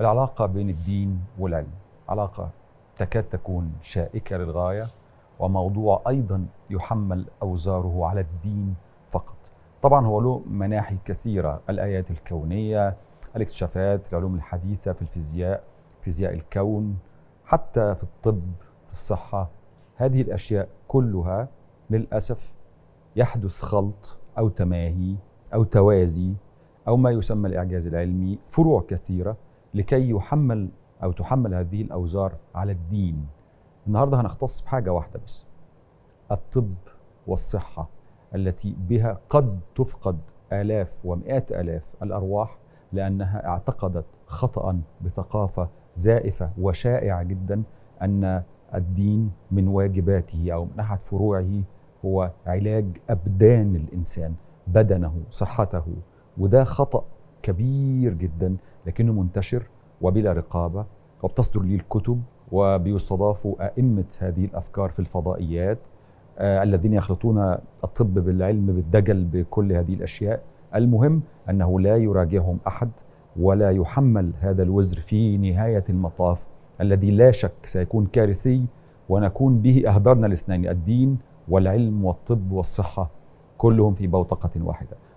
العلاقة بين الدين والعلم علاقة تكاد تكون شائكة للغاية وموضوع أيضا يحمل أوزاره على الدين فقط طبعا هو له مناحي كثيرة الآيات الكونية الاكتشافات العلوم الحديثة في الفيزياء فيزياء الكون حتى في الطب في الصحة هذه الأشياء كلها للأسف يحدث خلط أو تماهي أو توازي أو ما يسمى الإعجاز العلمي فروع كثيرة لكي يحمل أو تحمل هذه الأوزار على الدين النهاردة هنختص بحاجة واحدة بس الطب والصحة التي بها قد تفقد آلاف ومئات آلاف الأرواح لأنها اعتقدت خطأ بثقافة زائفة وشائعة جدا أن الدين من واجباته أو من أحد فروعه هو علاج أبدان الإنسان بدنه صحته وده خطأ كبير جدا لكنه منتشر وبلا رقابة وبتصدر لي الكتب وبيستضافوا أئمة هذه الأفكار في الفضائيات آه، الذين يخلطون الطب بالعلم بالدجل بكل هذه الأشياء المهم أنه لا يراجعهم أحد ولا يحمل هذا الوزر في نهاية المطاف الذي لا شك سيكون كارثي ونكون به أهدرنا الاثنين الدين والعلم والطب والصحة كلهم في بوتقة واحدة